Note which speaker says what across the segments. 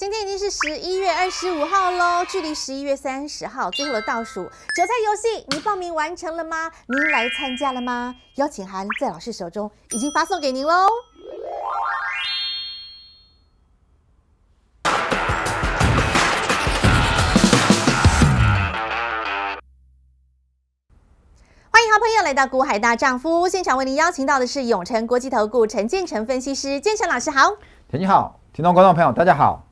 Speaker 1: 今天已经是十一月二十五号喽，距离十一月三十号最后的倒数，韭菜游戏你报名完成了吗？您来参加了吗？邀请函在老师手中已经发送给您喽。欢迎好朋友来到《股海大丈夫》，现场为您邀请到的是永诚国际投顾陈建成分析师，建成老师好，
Speaker 2: 田你好，听众观众朋友大家好。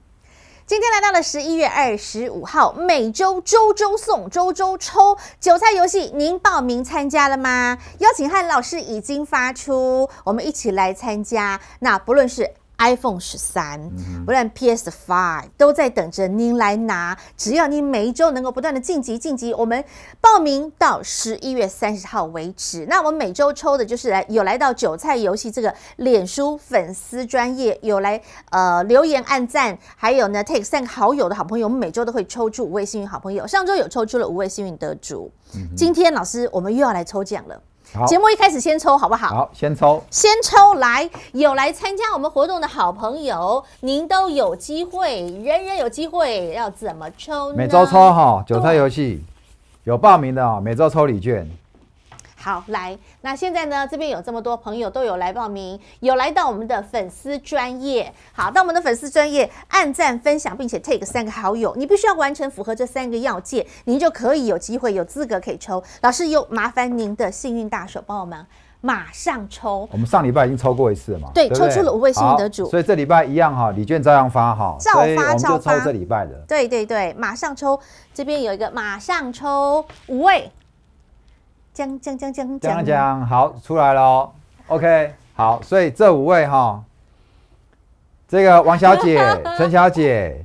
Speaker 1: 今天来到了十一月二十五号，每周周周送，周周抽，韭菜游戏，您报名参加了吗？邀请函老师已经发出，我们一起来参加。那不论是。iPhone 十三，不但 PS Five，都在等着您来拿。只要你每一周能够不断的晋级晋级，我们报名到十一月三十号为止。那我们每周抽的就是来有来到韭菜游戏这个脸书粉丝专业，有来呃留言按赞，还有呢 take thank 好友的好朋友，我们每周都会抽出五位幸运好朋友。上周有抽出了五位幸运得主，今天老师我们又要来抽奖了。节目一开始先抽好不好？好，先抽，先抽来有来参加我们活动的好朋友，您都有机会，人人有机会，要怎么抽呢？每周抽哈，
Speaker 2: 韭菜游戏有报名的啊，每周抽礼券。
Speaker 1: 好，来，那现在呢？这边有这么多朋友都有来报名，有来到我们的粉丝专业。好，到我们的粉丝专业，按赞分享，并且 take 三个好友，你必须要完成符合这三个要件，您就可以有机会有资格可以抽。老师，又麻烦您的幸运大手帮我们马上抽。我们
Speaker 2: 上礼拜已经抽过一次了嘛？对，抽出了五位幸运得主，所以这礼拜一样哈，礼券照样发哈，照发照发。这礼拜的，
Speaker 1: 对对对，马上抽，这边有一个马上抽五位。讲讲讲讲讲讲
Speaker 2: 好出来了哦，OK，好，所以这五位哈，这个王小姐、陈小姐，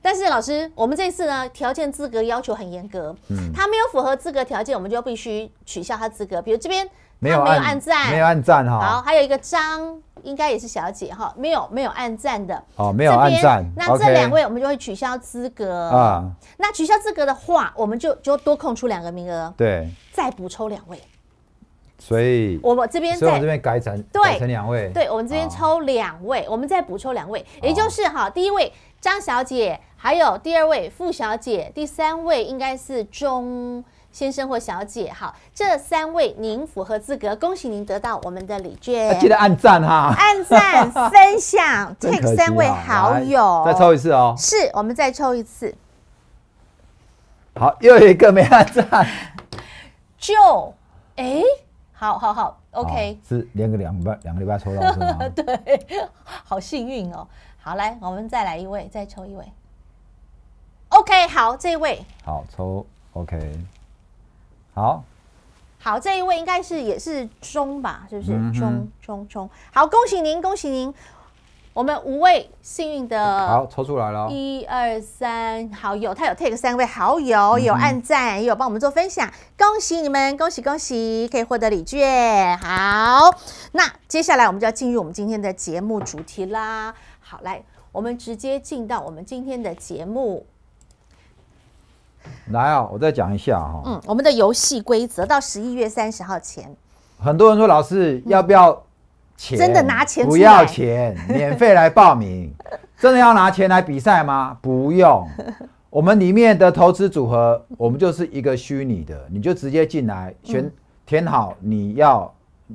Speaker 1: 但是老师，我们这次呢条件资格要求很严格，嗯，他没有符合资格条件，我们就必须取消他资格，比如这边。没有有按赞，没有按赞哈。好，还有一个张，应该也是小姐哈，没有没有按赞的。
Speaker 2: 哦，没有按赞。那这两位我
Speaker 1: 们就会取消资格啊。那取消资格的话，我们就就多空出两个名额。对，再补抽两位。
Speaker 2: 所以，我们这边，所以，我这边改成对，成两位。对，
Speaker 1: 我们这边抽两位，我们再补抽两位，也就是哈，第一位张小姐，还有第二位傅小姐，第三位应该是钟。先生或小姐，好，这三位您符合资格，恭喜您得到我们的礼券。记得
Speaker 2: 按赞哈，
Speaker 1: 按赞、分享 take 三位好友，再抽一次哦。是，我们再抽一次。
Speaker 2: 好，又有一个没按
Speaker 1: 赞，就哎，好好好，OK，
Speaker 2: 是连个两半两个礼拜抽了，是吗？
Speaker 1: 对，好幸运哦。好，来，我们再来一位，再抽一位。OK，好，这位，
Speaker 2: 好抽，OK。好，
Speaker 1: 好，这一位应该是也是中吧，是不是？中中中，好，恭喜您，恭喜您，我们五位幸运的好抽
Speaker 2: 出来了，一
Speaker 1: 二三，好友，他有 take 三位好友，有按赞，也有帮我们做分享，恭喜你们，恭喜恭喜，可以获得礼券。好，那接下来我们就要进入我们今天的节目主题啦。好，来，我们直接进到我们今天的节目。
Speaker 2: 来啊，我再讲一下哈。
Speaker 1: 嗯，我们的游戏规则到十一月三十号前。
Speaker 2: 很多人说老师要不要钱？真的拿钱？不要钱，免费来报名。真的要拿钱来比赛吗？不用。我们里面的投资组合，我们就是一个虚拟的，你就直接进来选，填好你要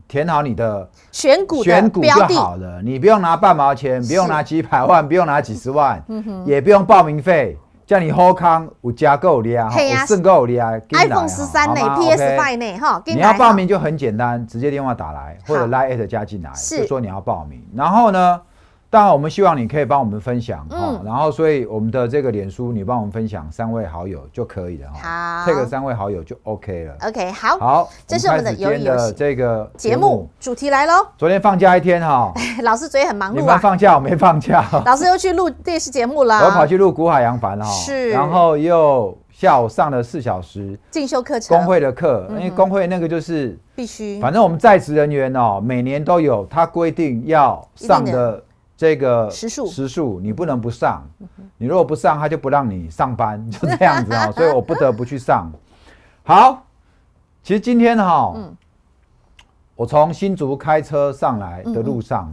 Speaker 2: 填好你的
Speaker 1: 选股选股就好
Speaker 2: 了。你不用拿半毛钱，不用拿几百万，不用拿几十万，也不用报名费。叫你 Hong k o n g 有加够你啊，我送够你啊，iPhone 十三呢，PS Five
Speaker 1: 呢，哈，你要报名就
Speaker 2: 很简单，直接电话打来，或者 l 来 at 加进来，就说你要报名，然后呢？当然，我们希望你可以帮我们分享哦、然后所以我们的这个脸书，你帮我们分享三位好友就可以了
Speaker 1: 哈，推个
Speaker 2: 三位好友就 OK 了。
Speaker 1: OK，好，好，这是我们的有你的
Speaker 2: 这个节目
Speaker 1: 主题来喽。
Speaker 2: 昨天放假一天哈，
Speaker 1: 老师昨天很忙碌啊。
Speaker 2: 放假我没放假，
Speaker 1: 老师又去录电视节目了。我跑去
Speaker 2: 录古海洋帆》哈，是，然后又下午上了四小时
Speaker 1: 进修课程，工会
Speaker 2: 的课，因为工会那个就是必须，反正我们在职人员哦，每年都有他规定要上的。这个时数时数，你不能不上。你如果不上，他就不让你上班，就这样子啊。所以我不得不去上。好，其实今天哈，我从新竹开车上来的路上，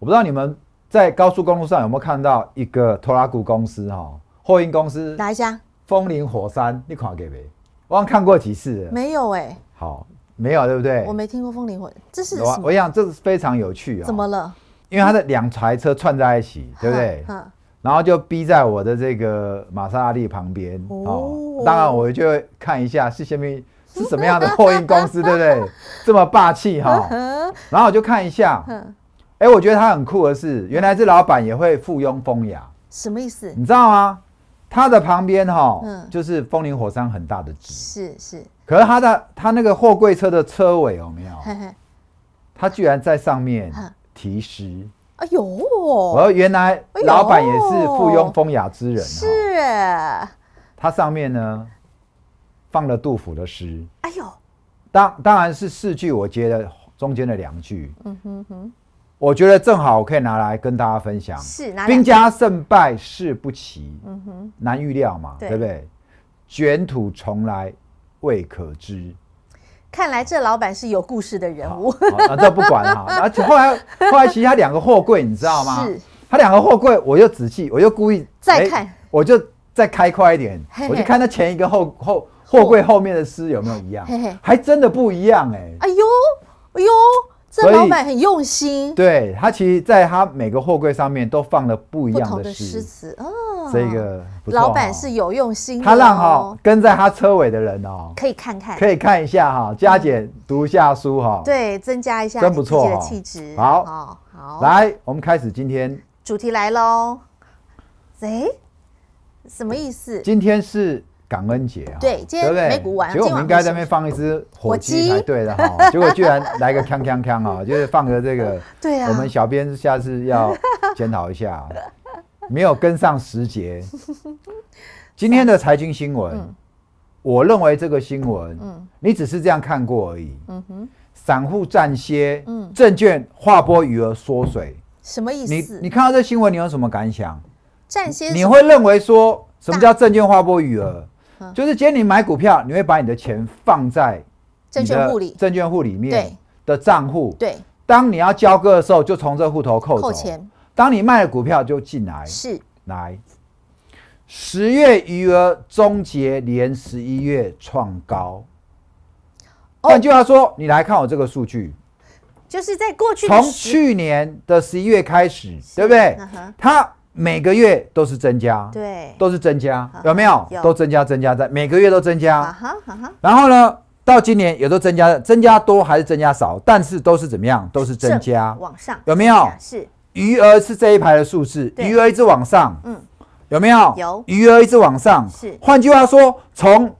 Speaker 2: 我不知道你们在高速公路上有没有看到一个拖拉骨公司哈，货运公司哪一家？风林火山，你看给没？我刚看过几次，没有哎。好，没有对不对？我
Speaker 1: 没听过风林火山，这是什么？我
Speaker 2: 想这是非常有趣啊。怎么了？因为他的两台车串在一起，对不对？然后就逼在我的这个玛莎拉蒂旁边哦。当然，我就看一下是什么是什么样的货运公司，对不对？这么霸气哈。然后我就看一下，哎，我觉得他很酷的是，原来这老板也会附庸风雅。什么意思？你知道吗？他的旁边哈，嗯，就是风林火山很大的纸，是是。可是他的他那个货柜车的车尾，有没有？他居然在上面。题诗，
Speaker 1: 哎呦！我
Speaker 2: 原来老板也是附庸风雅之人，是。它上面呢放了杜甫的诗，哎呦！当当然是四句，我接得中间的两句，
Speaker 3: 嗯哼哼，
Speaker 2: 我觉得正好可以拿来跟大家分享。是，兵家胜败事不齐，嗯哼，难预料嘛，对不对？卷土重来未可知。
Speaker 1: 看来这老板是有故事的人物，这不管了。而 且后来，后来
Speaker 2: 其他两个货柜，你知道吗？是，他两个货柜，我又仔细，我又故意再看，我就再开快一点，我就看他前一个后后货柜后面的诗有没有一样，还真的不一样哎！
Speaker 1: 哎呦，哎呦，这老板很用心，
Speaker 2: 对他其实在他每个货柜上面都放了不一样的诗词这个老板
Speaker 1: 是有用心的哦，
Speaker 2: 跟在他车尾的人哦，
Speaker 1: 可以看看，可以
Speaker 2: 看一下哈。加减读一下书哈，
Speaker 1: 对，增加一下真自己的气质。好，好，来，
Speaker 2: 我们开始今天
Speaker 1: 主题来喽。哎，什么意思？今
Speaker 2: 天是感恩节啊，对，今天没鼓完，结果我们应该在那边放一只火鸡才对的哈，结果居然来个锵锵锵啊，就是放个这个，对啊，我们小编下次要检讨一下。没有跟上时节。今天的财经新闻，我认为这个新闻，你只是这样看过而已。嗯哼，散户占些，嗯，证券划拨余额缩水，什
Speaker 1: 么意思？你你看
Speaker 2: 到这新闻，你有什么感想？
Speaker 1: 占些，你会认
Speaker 2: 为说，什么叫证券划拨余额？就是今天你买股票，你会把你的钱放在
Speaker 1: 证券户里，
Speaker 2: 证券户里面的账户。对，当你要交割的时候，就从这户头扣。扣钱。当你卖了股票就进来，是来十月余额终结，连十一月创高。换句话说，你来看我这个数据，
Speaker 1: 就是在过去从去
Speaker 2: 年的十一月开始，对不对？它每个月都是增加，对，都是增加，有没有？都增加，增加，在每个月都增加。然后呢，到今年也都增加增加多还是增加少？但是都是怎么样？都是增加，往上，有没有？是。余额是这一排的数字，余额一直往上，嗯，有没有？有，余额一直往上，是。换句话说，从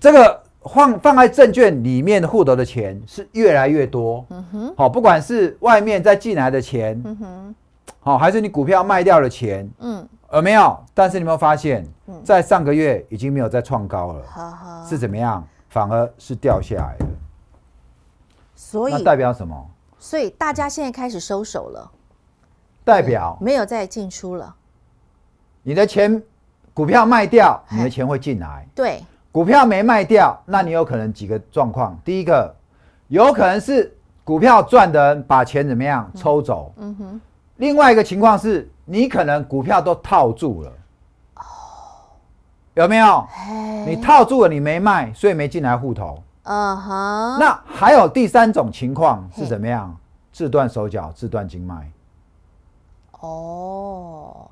Speaker 2: 这个放放在证券里面获得的钱是越来越多，嗯哼，好，不管是外面再进来的钱，嗯哼，好，还是你股票卖掉的钱，嗯，有没有？但是你没有发现，在上个月已经没有再创高
Speaker 1: 了，
Speaker 2: 是怎么样？反而是掉下来了。
Speaker 1: 所以代表什么？所以大家现在开始收手了。代表没有再进出了。
Speaker 2: 你的钱股票卖掉，你的钱会进来。对，股票没卖掉，那你有可能几个状况。第一个，有可能是股票赚的人把钱怎么样抽走。嗯哼。另外一个情况是，你可能股票都套住了。哦，有没有？你套住了，你没卖，所以没进来户头。
Speaker 1: 嗯哼。那
Speaker 2: 还有第三种情况是怎么样？自断手脚，自断经脉。
Speaker 1: 哦，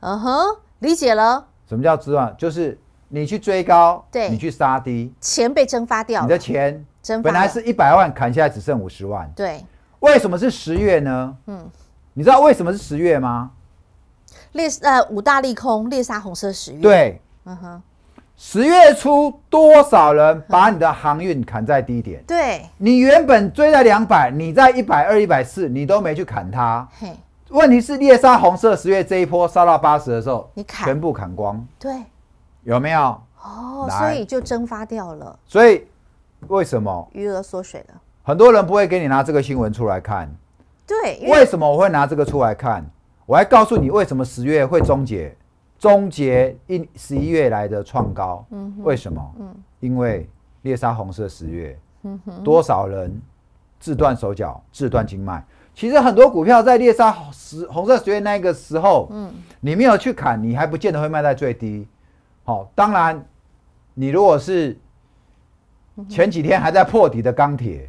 Speaker 1: 嗯哼，理解了。
Speaker 2: 什么叫知？乱？就是你去追高，对，你去杀低，
Speaker 1: 钱被蒸发掉。你的钱蒸发，本来是
Speaker 2: 一百万，砍下来只剩五十万。对。为什么是十月呢？嗯，你知道为什么是十月吗？
Speaker 1: 猎呃五大利空猎杀红色十月。对，嗯哼。
Speaker 2: 十月初多少人把你的航运砍在低点？对，你原本追在两百，你在一百二、一百四，你都没去砍它。嘿。问题是猎杀红色十月这一波杀到八十的时候，你砍全部砍光，对，有没有？
Speaker 1: 哦，所以就蒸发掉了。
Speaker 2: 所以为什么
Speaker 1: 余额缩水了？
Speaker 2: 很多人不会给你拿这个新闻出来看，
Speaker 1: 对。为什
Speaker 2: 么我会拿这个出来看？我还告诉你为什么十月会终结，终结一十一月来的创高，嗯，为什么？嗯，因为猎杀红色十月，
Speaker 3: 嗯哼，多
Speaker 2: 少人自断手脚，自断经脉。其实很多股票在猎杀十红色十月那个时候，嗯，你没有去砍，你还不见得会卖在最低。好，当然，你如果是
Speaker 1: 前几天还
Speaker 2: 在破底的钢铁，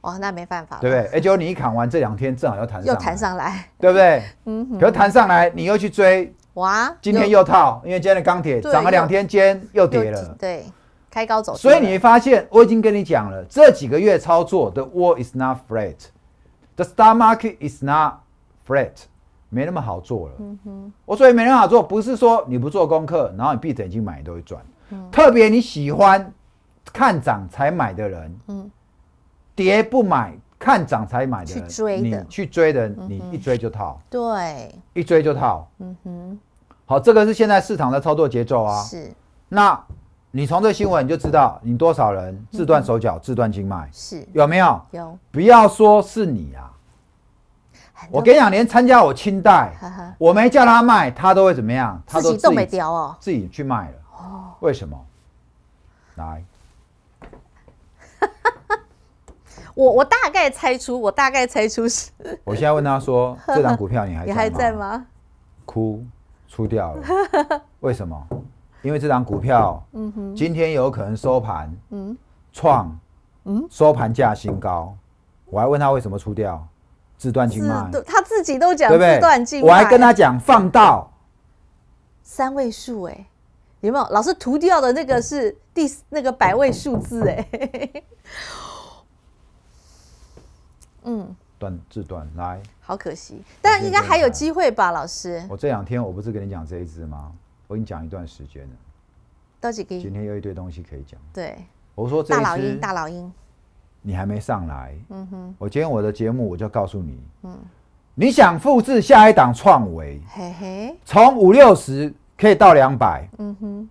Speaker 1: 哇，那没办法，对不
Speaker 2: 对？哎，就你一砍完，这两天正好又弹，上又弹上来，对不对？
Speaker 1: 嗯，又弹
Speaker 2: 上来，你又去追，
Speaker 1: 哇，今天又套，
Speaker 2: 因为今天的钢铁涨了两天，今天又跌了，
Speaker 1: 对，开高走。所以你会
Speaker 2: 发现，我已经跟你讲了，这几个月操作的 w a r is not f r e i g h t The star market is not flat，没那么好做了。我以没那么好做，不是说你不做功课，然后你闭着眼睛买都会赚。特别你喜欢看涨才买的人，跌不买，看涨才买的，去追的，去追的，你一追就套，
Speaker 1: 对，
Speaker 2: 一追就套。
Speaker 1: 嗯哼，
Speaker 2: 好，这个是现在市场的操作节奏啊。是，那。你从这新闻你就知道，你多少人自断手脚、自断经脉，是有没有？有，不要说是你啊。我跟你讲，连参加我亲代，我没叫他卖，他都会怎么样？自己都哦，自己去卖了。哦，为什么？来，
Speaker 1: 我我大概猜出，我大概猜出
Speaker 2: 是。我现在问他说，这张股票你还你还在吗？哭出掉了。为什么？因为这张股票，
Speaker 1: 嗯哼，今
Speaker 2: 天有可能收盘，嗯，创，嗯，收盘价新高。我还问他为什么出掉，自断金
Speaker 1: 他自己都讲自断金。我还跟他
Speaker 2: 讲放到
Speaker 1: 三位数哎，有没有？老师，涂掉的那个是第那个百位数字哎，嗯，
Speaker 2: 断自断来，好可惜，但应该还有
Speaker 1: 机会吧，老师。
Speaker 2: 我这两天我不是跟你讲这一只吗？我跟你讲一段时间了，都几？今天有一堆东西可以讲。对，我说这大老鹰，大老鹰，你还没上来。
Speaker 1: 嗯哼，我
Speaker 2: 今天我的节目我就告诉你，嗯，你想复制下一档创维，
Speaker 1: 嘿嘿，
Speaker 2: 从五六十可以到两百。
Speaker 3: 嗯哼，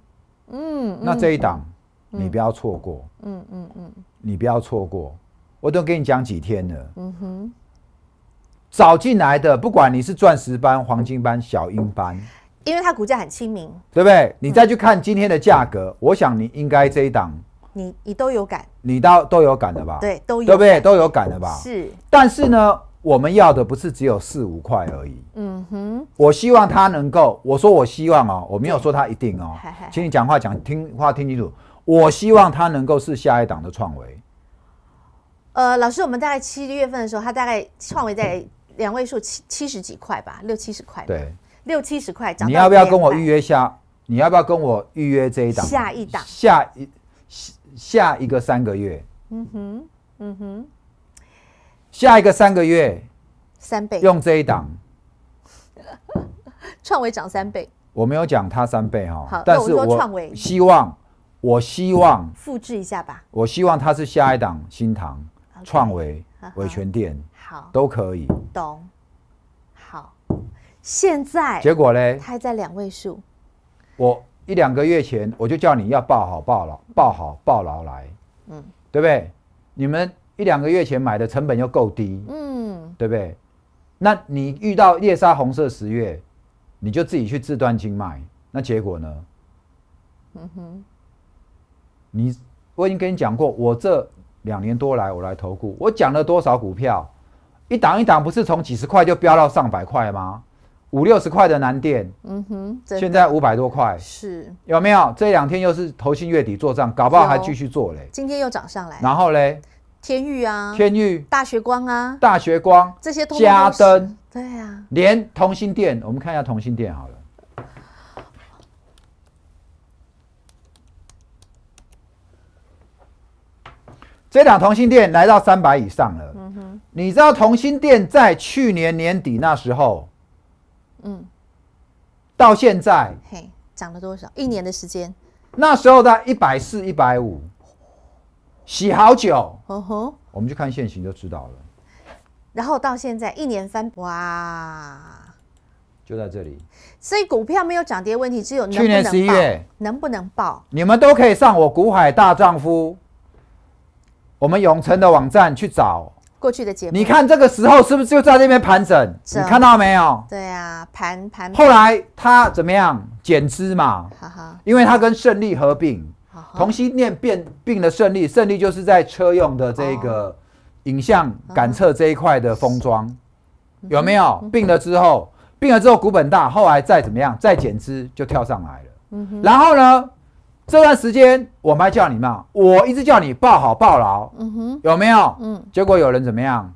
Speaker 3: 嗯，那这一档
Speaker 2: 你不要错过。
Speaker 3: 嗯嗯嗯，
Speaker 2: 你不要错过。我都跟你讲几天了。嗯哼，早进来的，不管你是钻石班、黄金班、小鹰班。
Speaker 1: 因为它股价很亲民，
Speaker 2: 对不对？你再去看今天的价格，我想你应该这一档，
Speaker 1: 你你都有感，
Speaker 2: 你到都有感的吧？对，都有，对不对？都有感的吧？是。但是呢，我们要的不是只有四五块而已。
Speaker 1: 嗯哼，
Speaker 2: 我希望它能够，我说我希望啊，我没有说它一定哦，请你讲话讲听话听清楚，我希望它能够是下一档的创维。
Speaker 1: 呃，老师，我们大概七月份的时候，它大概创维在两位数七七十几块吧，六七十块。对。六七十块，你要不要跟我预
Speaker 2: 约下？你要不要跟我预约这一档？下一档？下一下一个三个月？
Speaker 1: 嗯哼，嗯哼，
Speaker 2: 下一个三个月，
Speaker 1: 三倍用这一档，创维涨三倍，
Speaker 2: 我没有讲它三倍哈，但是我希望，我希望
Speaker 1: 复制一下吧，
Speaker 2: 我希望它是下一档新塘创维、维权店，好都可以，
Speaker 1: 懂。现在结果呢？它还在两位
Speaker 2: 数。我一两个月前我就叫你要报好报牢，报好报牢来，嗯，对不对？你们一两个月前买的成本又够低，嗯，对不对？那你遇到夜杀红色十月，你就自己去自断经脉。那结果呢？嗯哼，你我已经跟你讲过，我这两年多来我来投顾，我讲了多少股票？一档一档不是从几十块就飙到上百块吗？五六十块的南电，嗯哼，现在五百多块，是有没有？这两天又是头信月底做账，搞不好还继续做嘞。
Speaker 1: 今天又涨上来。然后嘞，天域啊，天域，大学光啊，
Speaker 2: 大学光，这些佳灯，对啊，连同心店，我们看一下同心店好了。这档同心店来到三百以上了，嗯哼，你知道同心店在去年年底那时候？嗯，到现在，
Speaker 1: 嘿，涨了多少？一年的时间，
Speaker 2: 那时候在一百四、一百五，洗好久。哼哼，我们去看现行就知道了。
Speaker 1: 然后到现在一年翻，哇，就在这里。所以股票没有涨跌问题，只有去年十一月能不能报？
Speaker 2: 你们都可以上我股海大丈夫，我们永成的网站去找。过去的节目，你看这个时候是不是就在那边盘整？你看到没有？对
Speaker 1: 啊，盘盘。后来
Speaker 2: 他怎么样？减资嘛，因为他跟胜利合并，同心念变并了胜利。胜利就是在车用的这个影像感测这一块的封装，有没有？并了之后，并了之后股本大，后来再怎么样，再减资就跳上来了。嗯然后呢？这段时间，我们还叫你嘛？我一直叫你报好报牢，嗯哼，有没有？嗯，结果有人怎么样？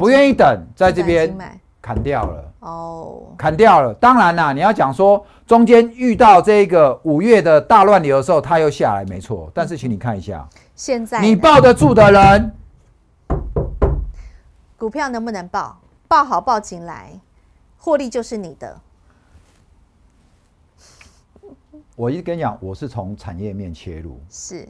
Speaker 2: 不愿意等，在这边砍掉了哦，砍掉了。当然啦，你要讲说中间遇到这个五月的大乱流的时候，他又下来，没错。但是请你看一下，
Speaker 1: 现在你抱得住的人，股票能不能报？报好报进来，获利就是你的。
Speaker 2: 我一直跟你讲，我是从产业面切入，是，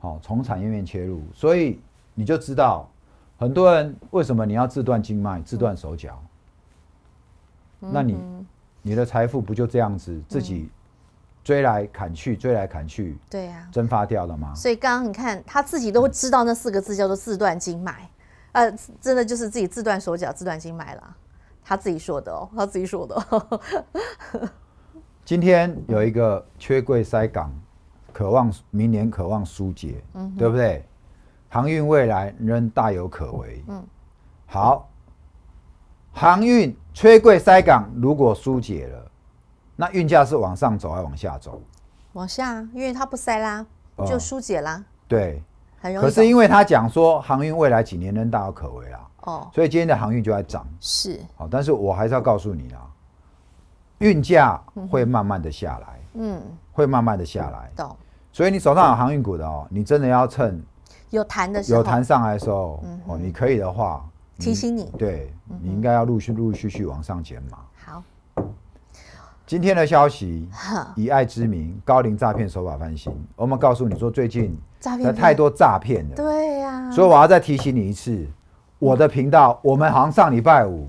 Speaker 2: 好，从产业面切入，所以你就知道很多人为什么你要自断经脉、自断手脚，那你你的财富不就这样子自己追来砍去、追来砍去，对呀，蒸发掉了吗？
Speaker 1: 所以刚刚你看他自己都知道那四个字叫做自断经脉，呃，真的就是自己自断手脚、自断经脉了，他自己说的哦，他自己说的。
Speaker 2: 今天有一个缺柜塞港，渴望明年渴望疏解，嗯，对不对？航运未来仍大有可为，嗯，好。航运缺柜塞港，如果疏解了，那运价是往上走还是往下走？
Speaker 1: 往下，因为它不塞啦，就疏解啦。对，很容易。可是因为他讲
Speaker 2: 说，航运未来几年仍大有可为啦，哦，所以今天的航运就在涨。是，好，但是我还是要告诉你啊。运价会慢慢的下来，嗯，会慢慢的下来。懂。所以你手上有航运股的哦，你真的要趁
Speaker 1: 有弹的候，有弹
Speaker 2: 上来的时候，哦，你可以的话提醒你，对你应该要陆续、陆陆续续往上减嘛。好。今天的消息，以爱之名，高龄诈骗手法翻新。我们告诉你说，最近
Speaker 3: 诈骗太多
Speaker 2: 诈骗了，
Speaker 3: 对呀。所以我
Speaker 2: 要再提醒你一次，我的频道，我们行上礼拜五。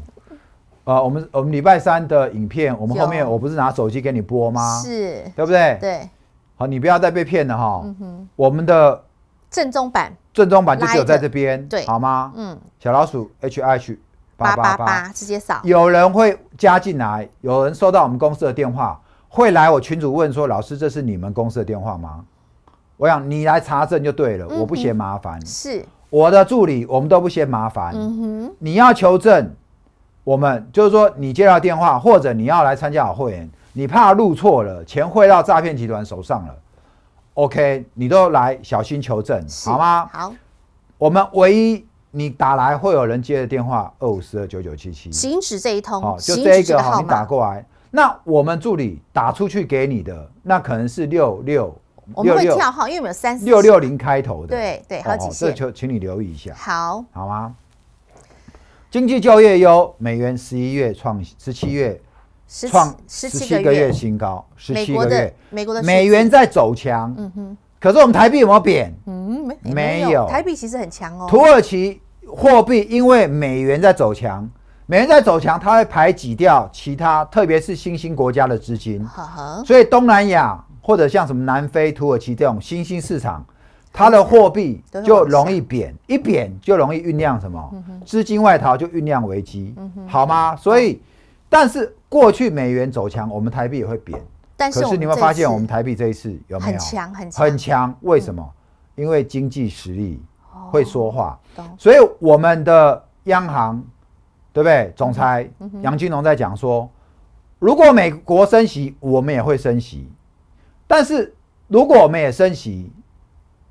Speaker 2: 啊，我们我们礼拜三的影片，我们后面我不是拿手机给你播吗？是对不对？对，好，你不要再被骗了哈。我们的正宗版，正宗版就只有在这边，对，好吗？嗯，小老鼠 h h 八八八，
Speaker 1: 直接扫。有
Speaker 2: 人会加进来，有人收到我们公司的电话，会来我群主问说：“老师，这是你们公司的电话吗？”我想你来查证就对了，我不嫌麻烦。是，我的助理，我们都不嫌麻烦。嗯哼，你要求证。我们就是说，你接到电话或者你要来参加会员，你怕录错了，钱汇到诈骗集团手上了，OK，你都来小心求证，好吗？好。我们唯一你打来会有人接的电话二五四二九九七七，行
Speaker 1: 止这一通，就这一个号码你打
Speaker 2: 过来。那我们助理打出去给你的，那可能是六六六六，我们会跳
Speaker 1: 号，因为有三六六
Speaker 2: 零开头的，
Speaker 1: 对对，好几线，
Speaker 2: 这请你留意一下，好，好吗？经济就业优，美元十一月创十七月创十七个月新高，美国的美元在走强。嗯哼，可是我们台币有没有贬？
Speaker 1: 嗯哼，没没有。台币其实很强哦。土耳
Speaker 2: 其货币因为美元在走强，美元在走强，它会排挤掉其他，特别是新兴国家的资金。所以东南亚或者像什么南非、土耳其这种新兴市场。它的货币就容易贬，一贬就容易酝酿什么？资金外逃就酝酿危机，好吗？所以，但是过去美元走强，我们台币也会贬。但是，你会发现我们台币这一次有没有很强？很强？为什么？因为经济实力会说话。所以，我们的央行对不对？总裁杨金龙在讲说，如果美国升息，我们也会升息。但是，如果我们也升息，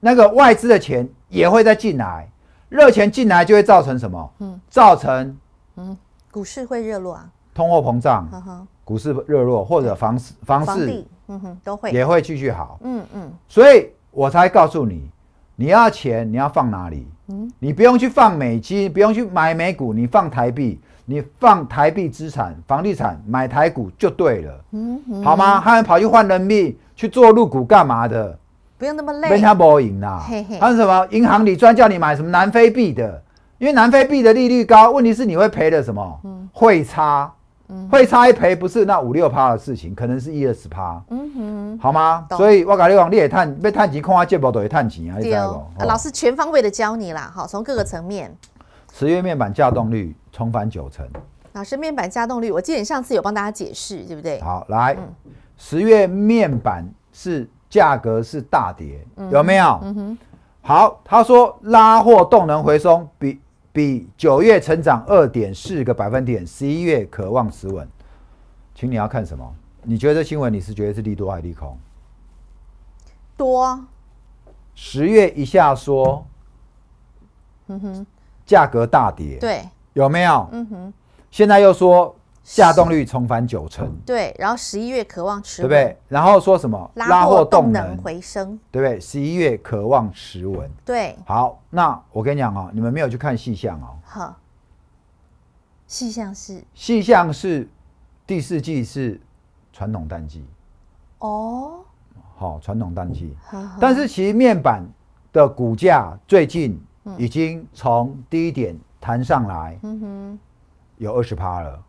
Speaker 2: 那个外资的钱也会再进来，热钱进来就会造成什么？嗯，造成
Speaker 1: 嗯股市会热落啊，
Speaker 2: 通货膨胀，股市热落或者房市房市
Speaker 1: 嗯哼都会也会继续好，嗯嗯，
Speaker 2: 所以我才告诉你，你要钱你要放哪里？嗯，你不用去放美金，不用去买美股，你放台币，你放台币资产、房地产、买台股就对了，
Speaker 1: 嗯，好吗？
Speaker 2: 还跑去换人民币去做入股干嘛的？
Speaker 1: 不用那么累。跟他博
Speaker 2: 赢啦。还有什么？银行里专叫你买什么南非币的？因为南非币的利率高。问题是你会赔的什么？嗯，汇差。嗯，汇差一赔不是那五六趴的事情，可能是一二十趴。
Speaker 1: 嗯哼，好
Speaker 2: 吗？所以我讲你往镍探，被探级看啊，借不到也探级啊，你知道不？老师
Speaker 1: 全方位的教你啦，好，从各个层面。
Speaker 2: 十月面板架动率重返九成。
Speaker 1: 老师，面板架动率，我记得你上次有帮大家解释，
Speaker 2: 对不对？好，来，十月面板是。价格是大跌，有没有？嗯哼，好。他说拉货动能回升，比比九月成长二点四个百分点，十一月渴望持稳。请你要看什么？你觉得这新闻你是觉得是利多还是利空？多。十月一下说，嗯哼，价格大跌，对，有没有？嗯哼，现在又说。下动率重返九成，
Speaker 1: 对，然后十一月渴望持稳，对不对？
Speaker 2: 然后说什么拉货动能回升，对不对？十一月渴望持稳，对。好，那我跟你讲哦，你们没有去看细项哦。
Speaker 1: 好，细项是
Speaker 2: 细项是第四季是传统淡季
Speaker 1: 哦，
Speaker 2: 好，传统淡季，但是其实面板的股价最近已经从低点弹上来，嗯哼，有二十趴了。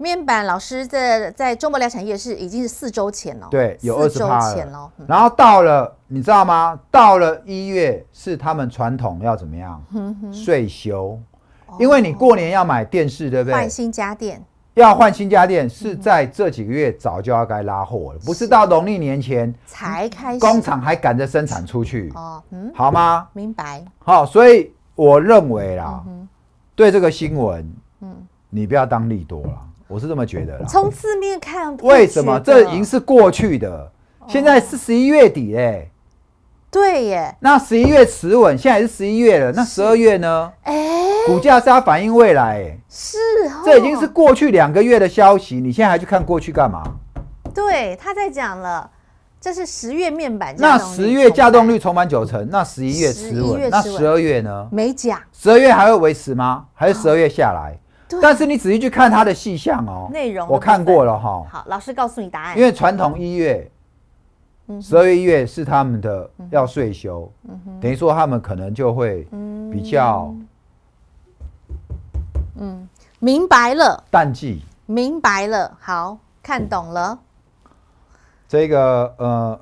Speaker 1: 面板老师在在中国量产业是已经是四周前了，对，有二十周前了。
Speaker 2: 然后到了，你知道吗？到了一月是他们传统要怎么样？嗯哼，因为你过年要买电视，对不对？换
Speaker 1: 新家电，
Speaker 2: 要换新家电是在这几个月早就要该拉货了，不是到农历年前
Speaker 1: 才开，工厂
Speaker 2: 还赶着生产出去哦，
Speaker 1: 嗯，好吗？明白。
Speaker 2: 好，所以我认为啦，对这个新闻，嗯，你不要当利多了。我是这么觉得的。从
Speaker 1: 字面看，为什么这已经
Speaker 2: 是过去的？现在是十一月底哎，
Speaker 1: 对耶。
Speaker 2: 那十一月持稳，现在是十一月了，那十二月呢？哎，股价是它反映未来，是这已经是过去两个月的消息，你现在还去看过去干嘛？
Speaker 1: 对，他在讲了，这是十月面板，那十
Speaker 2: 月架动率重返九成，那十一月持稳，那十二月呢？
Speaker 1: 没讲，十
Speaker 2: 二月还会维持吗？还是十二月下来？但是你仔细去看它的细项哦，内容我看过了哈。好，
Speaker 1: 老师告诉你答案。因为传
Speaker 2: 统一月、十二月是他们的要税休，等于说他们可能就会比较，
Speaker 1: 嗯，明白了。淡季，明白了，好看懂了。
Speaker 2: 这个呃，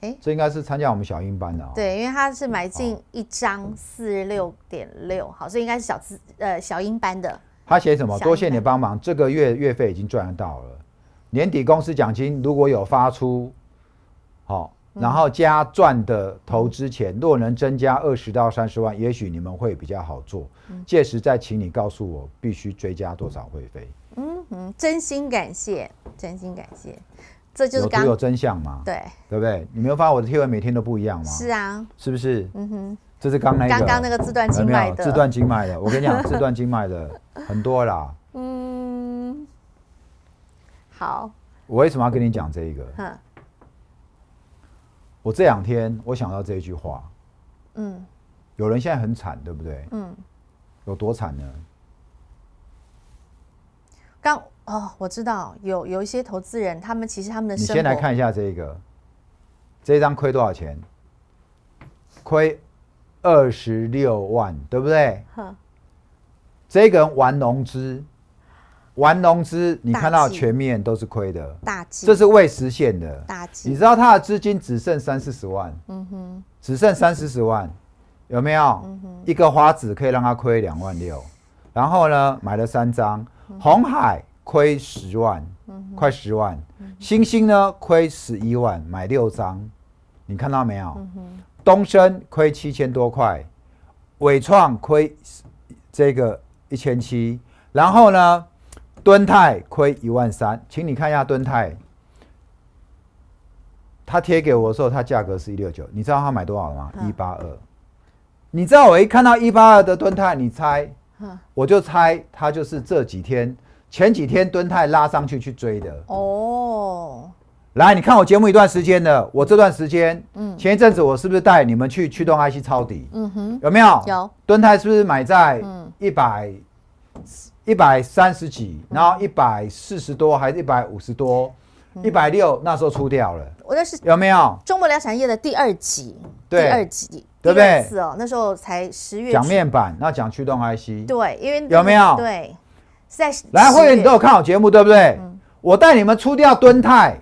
Speaker 2: 哎，这应该是参加我们小英班的，
Speaker 1: 对，因为他是买进一张四十六点六，好，所以应该是小资呃小英班的。
Speaker 2: 他写什么？多谢你帮忙，这个月月费已经赚得到了，年底公司奖金如果有发出，好，然后加赚的投资钱，若能增加二十到三十万，也许你们会比较好做，届时再请你告诉我必须追加多少会费。
Speaker 1: 嗯哼，真心感谢，真心感谢，这就是有有
Speaker 2: 真相吗？对，对不对？你没有发现我的贴文，每天都不一样吗？是啊，是不是？嗯哼。这是刚那刚刚那个自断经脉的，自断经脉的。我跟你讲，自断经脉的很多啦。
Speaker 1: 嗯，好。
Speaker 2: 我为什么要跟你讲这个？嗯。我这两天我想到这一句话。嗯。有人现在很惨，对不对？嗯。有多惨呢？
Speaker 1: 刚哦，我知道有有一些投资人，他们其实他们的，你先来看
Speaker 2: 一下这个，这张亏多少钱？亏。二十六万，对不对？这个人玩融资，玩融资，你看到全面都是亏的，大吉，这是未实现的，大吉。你知道他的资金只剩三四十万，
Speaker 1: 嗯
Speaker 3: 哼，
Speaker 2: 只剩三四十万，有没有？嗯一个花子可以让他亏两万六，然后呢，买了三张红海亏十万，快十万，星星呢亏十一万，买六张，你看到没有？东升亏七千多块，伟创亏这个一千七，然后呢，敦泰亏一万三，请你看一下敦泰，他贴给我的时候，他价格是一六九，你知道他买多少了吗？一八二，你知道我一看到一八二的敦泰，你猜？我就猜他就是这几天前几天敦泰拉上去去追的。
Speaker 3: 哦。
Speaker 2: 来，你看我节目一段时间的，我这段时间，嗯，前一阵子我是不是带你们去驱动 IC 抄底？嗯哼，有没有？有。敦泰是不是买在嗯一百一百三十几，然后一百四十多，还是一百五十多？一百六那时候出掉了。我那是有没有？中国良产业的第二集，第二集，对不对？
Speaker 1: 哦，那时候才十月。讲面
Speaker 2: 板，那讲驱动 IC。对，
Speaker 1: 因为有没有？对，在来会员，你都有看
Speaker 2: 我节目，对不对？我带你们出掉敦泰。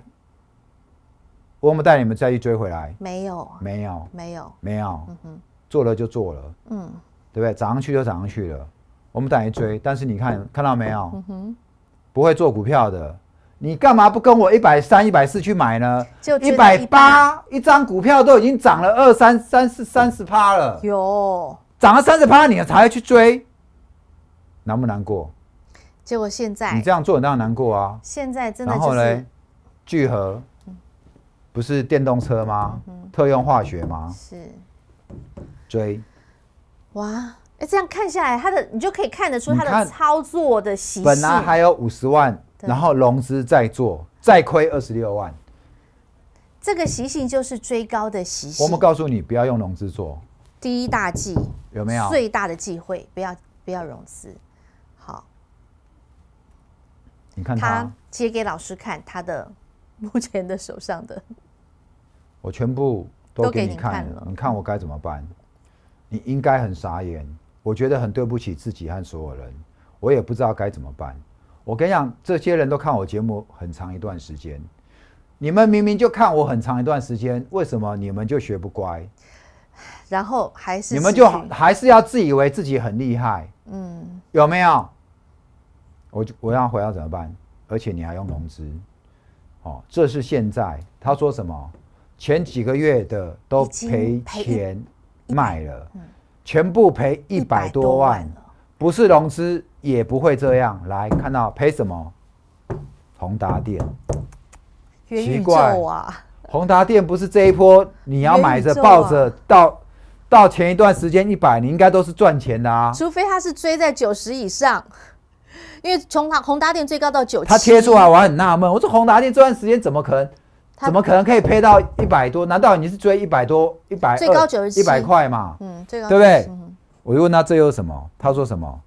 Speaker 2: 我们带你们再去追回来？没有，没有，没有，没有。嗯哼，做了就做了。嗯，对不对？涨上去就涨上去了。我们等于追，但是你看，看到没有？嗯哼，不会做股票的，你干嘛不跟我一百三、一百四去买呢？一百八，一张股票都已经涨了二三三四三十趴了。有，涨了三十趴，你才要去追，难不难过？
Speaker 1: 结果现在你这
Speaker 2: 样做，当然难过啊。
Speaker 1: 现在真的就是然后
Speaker 2: 呢？聚合。不是电动车吗？特用化学吗？是追
Speaker 1: 哇！哎，这样看下来，它的你就可以看得出它的操作的习性。本来还
Speaker 2: 有五十万，然后融资再做，再亏二十六万。
Speaker 1: 这个习性就是追高的习性。我们告
Speaker 2: 诉你，不要用融资做。
Speaker 1: 第一大忌有没有最大的忌讳？不要不要融资。好，你看他接给老师看他的。目前的手上的，
Speaker 2: 我全部都给你看了，你看我该怎么办？你应该很傻眼，我觉得很对不起自己和所有人，我也不知道该怎么办。我跟你讲，这些人都看我节目很长一段时间，你们明明就看我很长一段时间，为什么你们就学不乖？
Speaker 1: 然后还是你们就
Speaker 2: 还是要自以为自己很厉害，嗯，有没有？我就我要回到怎么办？而且你还用融资。哦，这是现在他说什么？前几个月的都赔钱卖了，全部赔一百多万不是融资也不会这样来看到赔什么？宏达电，
Speaker 1: 奇怪啊！
Speaker 2: 宏达电不是这一波，你要买着抱着到到前一段时间一百，你应该都是赚钱的啊，除
Speaker 1: 非他是追在九十以上。因为从宏达电最高到九，他贴出来我
Speaker 2: 很纳闷，我说宏达电这段时间怎么可能，
Speaker 1: 怎么可能可以配
Speaker 2: 到一百多？难道你是追一百多、一百最高九十七、一百块嘛？
Speaker 3: 嗯，对不对？
Speaker 2: 我就问他这又什么？他说什么？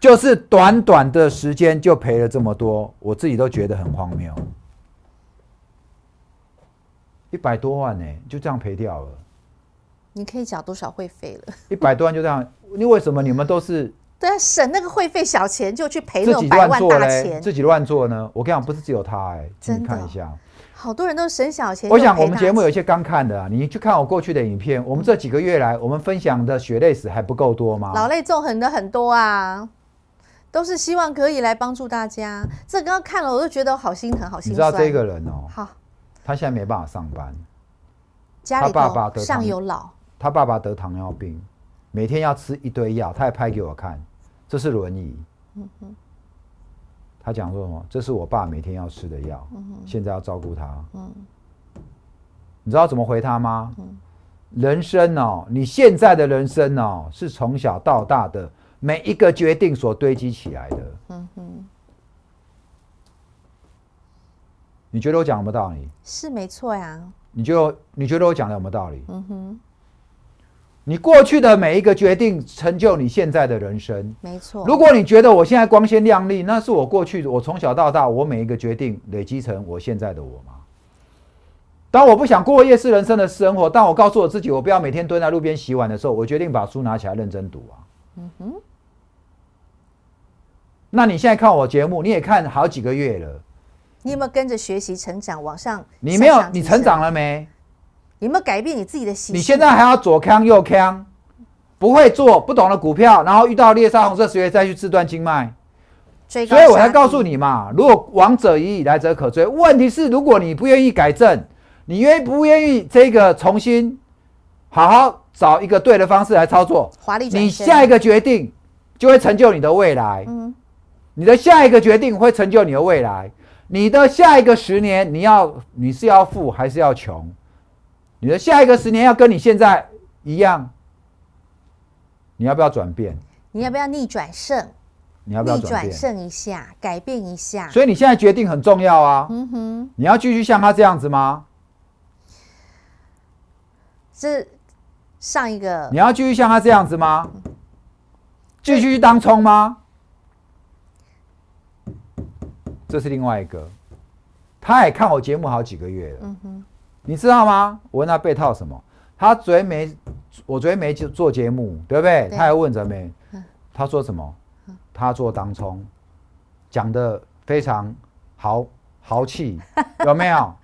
Speaker 2: 就是短短的时间就赔了这么多，我自己都觉得很荒谬，一百多万呢就这样赔掉了。
Speaker 1: 你可以缴多少会费了？
Speaker 2: 一百多万就这样，因为什么？你们都是。
Speaker 1: 对啊，省那个会费小钱就去赔那百万大钱，自
Speaker 2: 己乱做呢？我跟你讲，不是只有他哎，你看一下，
Speaker 1: 好多人都是省小钱。我想我们节目
Speaker 2: 有一些刚看的啊，你去看我过去的影片。我们这几个月来，我们分享的血泪史还不够多吗？老
Speaker 1: 泪纵横的很多啊，都是希望可以来帮助大家。这刚看了，我都觉得好心疼，好心。你知道这个
Speaker 2: 人哦，好，他现在没办法上班，他爸爸上有老，他爸爸得糖尿病，每天要吃一堆药，他还拍给我看。这是轮椅。嗯哼。他讲说什么？这是我爸每天要吃的药。嗯现在要照顾他。嗯。你知道怎么回他吗？嗯。人生哦，你现在的人生哦，是从小到大的每一个决定所堆积起来的。嗯你觉得我讲什么道理？
Speaker 1: 是没错呀。
Speaker 2: 你得你觉得我讲的有没道理？嗯哼。你过去的每一个决定，成就你现在的人生。
Speaker 1: 没错。
Speaker 3: 如果
Speaker 2: 你觉得我现在光鲜亮丽，那是我过去我从小到大我每一个决定累积成我现在的我吗？当我不想过夜市人生的生活，当我告诉我自己我不要每天蹲在路边洗碗的时候，我决定把书拿起来认真读啊。嗯哼。那你现在看我节目，你也看好几个月了。
Speaker 1: 你有没有跟着学习成长往上？
Speaker 2: 你没有，你成长了没？
Speaker 1: 有没有改变你自己的心？你现在还要
Speaker 2: 左看右看，不会做不懂的股票，然后遇到猎杀红色十月再去自断经脉，所以我才告诉你嘛。如果往者已矣，来者可追。问题是，如果你不愿意改正，你愿不愿意这个重新好好找一个对的方式来操作？
Speaker 1: 华丽你下一个
Speaker 2: 决定就会成就你的未来。嗯。你的下一个决定会成就你的未来。你的下一个十年，你要你是要富还是要穷？你的下一个十年要跟你现在一样，你要不要转变？
Speaker 1: 你要不要逆转胜？
Speaker 2: 你要不要逆转胜
Speaker 1: 一下，改变一下？所
Speaker 2: 以你现在决定很重要啊！嗯哼，你要继续像他这样子吗？
Speaker 1: 是上一个
Speaker 2: 你要继续像他这样子吗？继续去当冲吗？这是另外一个，他也看我节目好几个月了。嗯哼。你知道吗？我问他被套什么？他昨天没，我昨天没做做节目，对不对？他还问着没？他说什么？他做当冲，讲的非常豪豪气，有没有？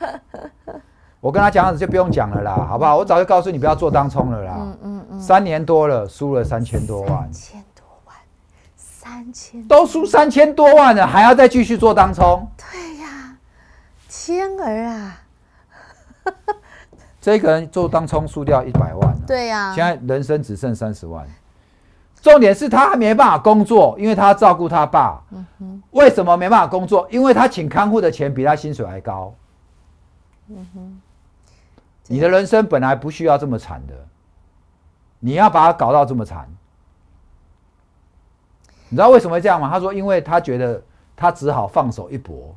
Speaker 2: 我跟他讲子就不用讲了啦，好不好？我早就告诉你不要做当冲了啦。嗯嗯嗯。三年多了，输了三千多万。三千
Speaker 1: 多万，三千
Speaker 2: 都输三千多万了，还要再继续做当冲？对呀，
Speaker 1: 天儿啊。
Speaker 2: 这个人就当冲输掉一百万了，对呀，现在人生只剩三十万。重点是他还没办法工作，因为他照顾他爸。嗯为什么没办法工作？因为他请看护的钱比他薪水还高。嗯你的人生本来不需要这么惨的，你要把他搞到这么惨。你知道为什么这样吗？他说，因为他觉得他只好放手一搏。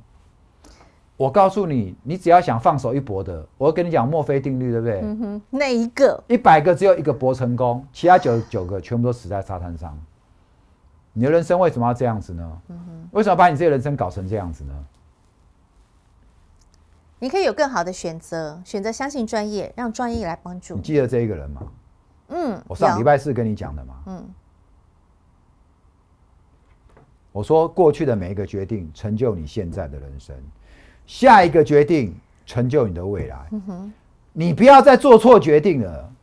Speaker 2: 我告诉你，你只要想放手一搏的，我要跟你讲墨菲定律，对不对？嗯
Speaker 1: 哼，那一
Speaker 2: 个，一百个只有一个搏成功，其他九九个全部都死在沙滩上。你的人生为什么要这样子呢？嗯哼，为什么把你这个人生搞成这样子呢？
Speaker 1: 你可以有更好的选择，选择相信专业，让专业来帮助你。记
Speaker 2: 得这一个人吗？
Speaker 1: 嗯，我上礼
Speaker 2: 拜四跟你讲的嘛。嗯，我说过去的每一个决定成就你现在的人生。下一个决定成就你的未来。你不要再做错决定了。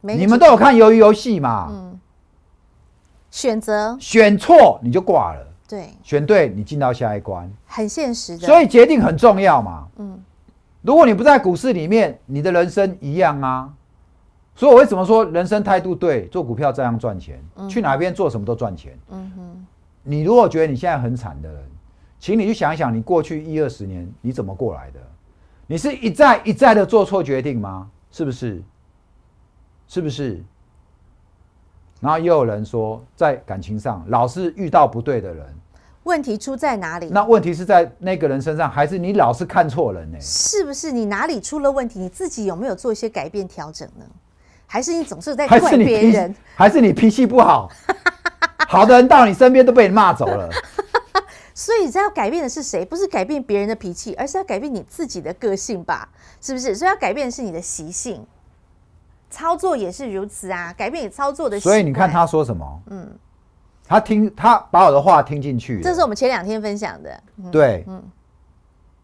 Speaker 1: 你们都有看《鱿鱼游
Speaker 2: 戏》嘛？嗯，
Speaker 1: 选择
Speaker 2: 选错你就挂了。对，选对你进到下一关。
Speaker 1: 很现实的，所以决定很
Speaker 2: 重要嘛。嗯，如果你不在股市里面，你的人生一样啊。所以我为什么说人生态度对，做股票这样赚钱，去哪边做什么都赚钱。嗯哼，你如果觉得你现在很惨的。人，请你去想一想，你过去一二十年你怎么过来的？你是一再一再的做错决定吗？是不是？是不是？然后也有人说，在感情上老是遇到不对的人，
Speaker 1: 问题出在哪里？那
Speaker 2: 问题是在那个人身上，还是你老是看错人呢？
Speaker 1: 是不是你哪里出了问题？你自己有没有做一些改变调整呢？还是你总是在怪别人？
Speaker 2: 还是你脾气不好？好的人到你身边都被你骂走了。
Speaker 1: 所以，你知道改变的是谁？不是改变别人的脾气，而是要改变你自己的个性吧？是不是？所以要改变的是你的习性，操作也是如此啊。改变你操作的。所以你看
Speaker 2: 他说什么？嗯，他听他把我的话听进去。这是
Speaker 1: 我们前两天分享的。
Speaker 2: 对，嗯，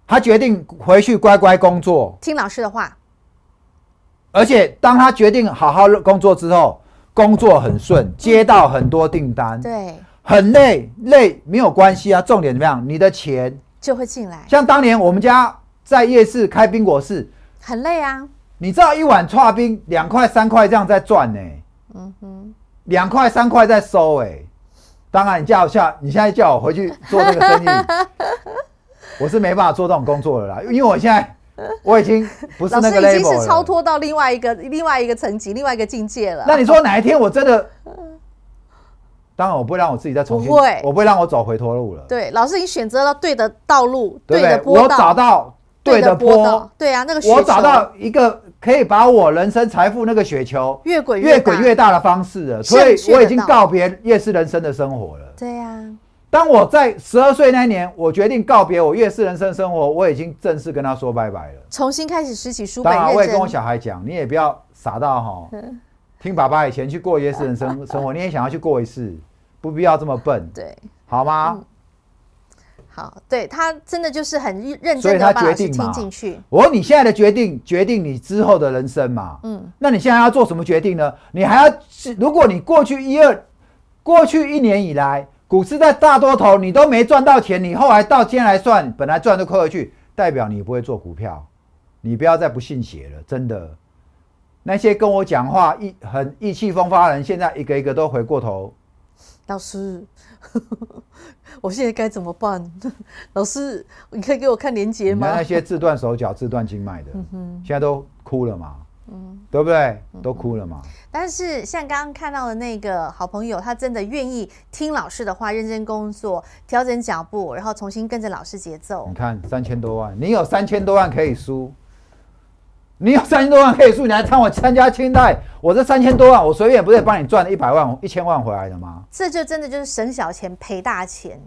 Speaker 2: 他决定回去乖乖工作，
Speaker 1: 听老师的话。
Speaker 2: 而且，当他决定好好工作之后，工作很顺，接到很多订单。对。很累，累没有关系啊。重点怎么样？你的钱
Speaker 1: 就会进来。像
Speaker 2: 当年我们家在夜市开冰果室，很累啊。你知道一碗串冰两块三块这样在赚呢，嗯哼，两块三块在收哎。当然你叫我下，你现在叫我回去做这个生意，我是没办法做这种工作的啦，因为我现在我已经不是那个了。是已经是超
Speaker 1: 脱到另外一个另外一个层级另外一个境界了。那你
Speaker 2: 说哪一天我真的？当然，我不会让我自己再重新，我不会让我走回头路了。
Speaker 1: 对，老师已经选择了对的道路，对的波道。我找到
Speaker 2: 对的坡道。
Speaker 1: 对啊，那个我找到
Speaker 2: 一个可以把我人生财富那个雪球越滚越滚越大的方式了。所以，我已经告别夜市人生的生活了。对啊。当我在十二岁那年，我决定告别我夜市人生生活，我已经正式跟他说拜拜了。
Speaker 1: 重新开始拾起书本。当然，我也跟我小
Speaker 2: 孩讲，你也不要傻到哈，听爸爸以前去过夜市人生生活，你也想要去过一次。不必要这么笨，对，好吗？
Speaker 1: 好，对他真的就是很认真，所以他决定听进去。
Speaker 2: 我说，你现在的决定决定你之后的人生嘛？嗯，那你现在要做什么决定呢？你还要，如果你过去一二、过去一年以来股市在大多头，你都没赚到钱，你后来到今天来算，本来赚都亏回去，代表你不会做股票，你不要再不信邪了。真的，那些跟我讲话意很意气风发的人，现在一个一个都回过头。
Speaker 1: 老师，我现在该怎么办？老师，你可以给我看连接吗？那些自
Speaker 2: 断手脚、自断经脉的，现在都哭了嘛？嗯，对不对？都哭了嘛？
Speaker 1: 但是像刚刚看到的那个好朋友，他真的愿意听老师的话，认真工作，调整脚步，然后重新跟着老师节奏。你
Speaker 2: 看，三千多万，你有三千多万可以输。你有三千多万黑数，你还参我参加清代？我这三千多万，我随便不是也帮你赚了一百万、一千万回来的吗？
Speaker 1: 这就真的就是省小钱赔大钱。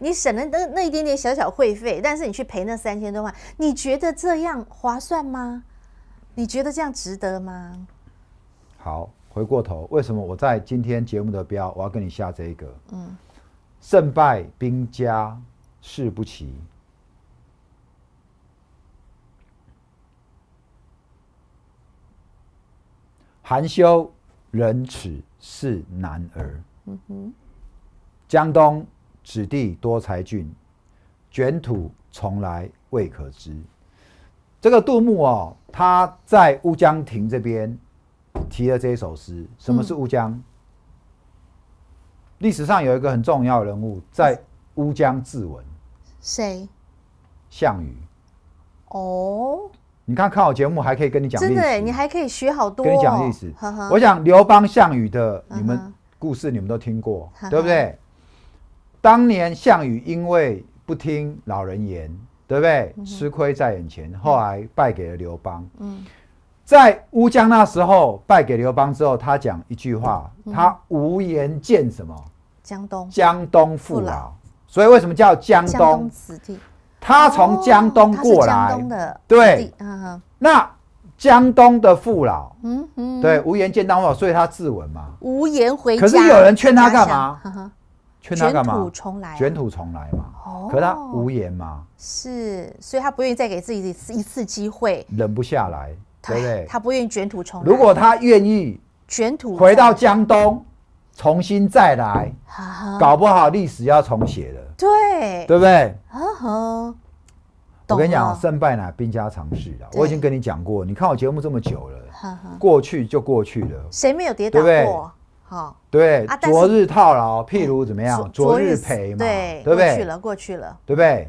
Speaker 1: 你省了那那一点点小小会费，但是你去赔那三千多万，你觉得这样划算吗？你觉得这样值得吗？
Speaker 2: 好，回过头，为什么我在今天节目的标，我要跟你下这一个？嗯，胜败兵家事不齐。含羞人耻是男儿。嗯哼，江东子弟多才俊，卷土重来未可知。这个杜牧哦，他在乌江亭这边提了这首诗。什么是乌江？历史上有一个很重要人物在乌江自刎，谁？项羽。
Speaker 1: 哦。
Speaker 2: 你看，看我节目还可以跟你讲历史，真的
Speaker 1: 你还可以学好多。跟你讲历史，我讲
Speaker 2: 刘邦项羽的，你们故事你们都听过，对不对？当年项羽因为不听老人言，对不对？吃亏在眼前，后来败给了刘邦。嗯，在乌江那时候败给刘邦之后，他讲一句话，他无颜见什么？江东，江东父老。所以为什么叫江东？子弟？他从江东过来，对，嗯，那江东的父老，
Speaker 1: 嗯嗯，对，
Speaker 2: 无颜见当老，所以他自刎嘛，
Speaker 1: 无颜回家。可是有人劝他干嘛？
Speaker 2: 劝他干嘛？卷土重来，卷土重来嘛。哦，可他无言嘛，
Speaker 1: 是，所以他不愿意再给自己一次机会，
Speaker 2: 忍不下来，对不对？他
Speaker 1: 不愿意卷土重来。如果他愿意卷土回到
Speaker 2: 江东，重新再来，搞不好历史要重写了。
Speaker 1: 对，对不对？哦，我跟你讲，
Speaker 2: 胜败乃兵家常事啊！我已经跟你讲过，你看我节目这么久了，过去就过去了。
Speaker 1: 谁没有跌倒过？好，
Speaker 2: 对，昨日套牢，譬如怎么样？昨日赔嘛，对
Speaker 1: 不对？过去了，过去了，
Speaker 2: 对不对？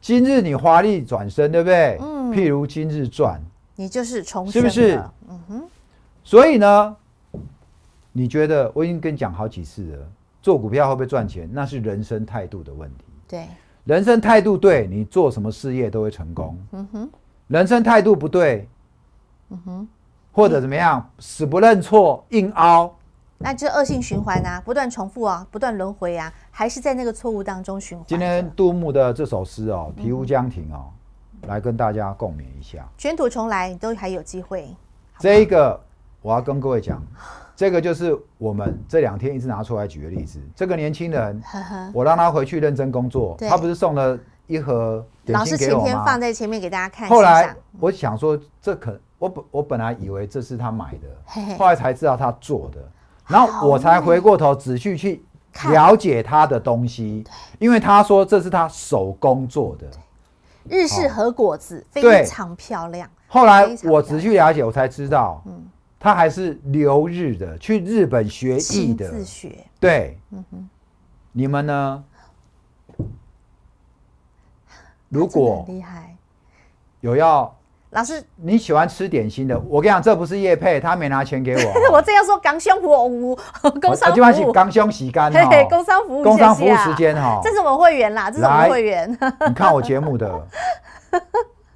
Speaker 2: 今日你华丽转身，对不对？嗯，譬如今日赚，
Speaker 1: 你就是重，是不是？嗯哼。
Speaker 2: 所以呢，你觉得我已经跟你讲好几次了，做股票会不会赚钱？那是人生态度的问题。对。人生态度对，你做什么事业都会成功。嗯哼，人生态度不对，嗯哼，或者怎么样，死不认错，硬凹，那这恶性循环
Speaker 1: 啊，不断重复啊，不断轮回啊，还是在那个错误当中循环。
Speaker 2: 今天杜牧的这首诗哦，《题乌江亭》哦，来跟大家共勉一下。
Speaker 1: 卷土重来，都还有机会。
Speaker 2: 这个我要跟各位讲。这个就是我们这两天一直拿出来举的例子。这个年轻人，我让他回去认真工作。他不是送了一盒点心给我吗？老师前天放
Speaker 1: 在前面给大家看。后来
Speaker 2: 我想说，这可我本我本来以为这是他买的，后来才知道他做的。然后我才回过头仔细去了解他的东西，因为他说这是他手工做的
Speaker 1: 日式和果子，非常漂亮。
Speaker 2: 后来我仔细了解，我才知道，嗯。他还是留日的，去日本学艺的。自学。对，嗯哼。你们呢？如果厉害，有要老师？你喜欢吃点心的？我跟你讲，这不是叶佩，他没拿钱给我。
Speaker 1: 我这样说，刚胸服务，工商服务，
Speaker 2: 刚胸洗干哈，工
Speaker 1: 商服务，工商服务时间哈。这是我们会员啦，这是我会员。你看我
Speaker 2: 节目的，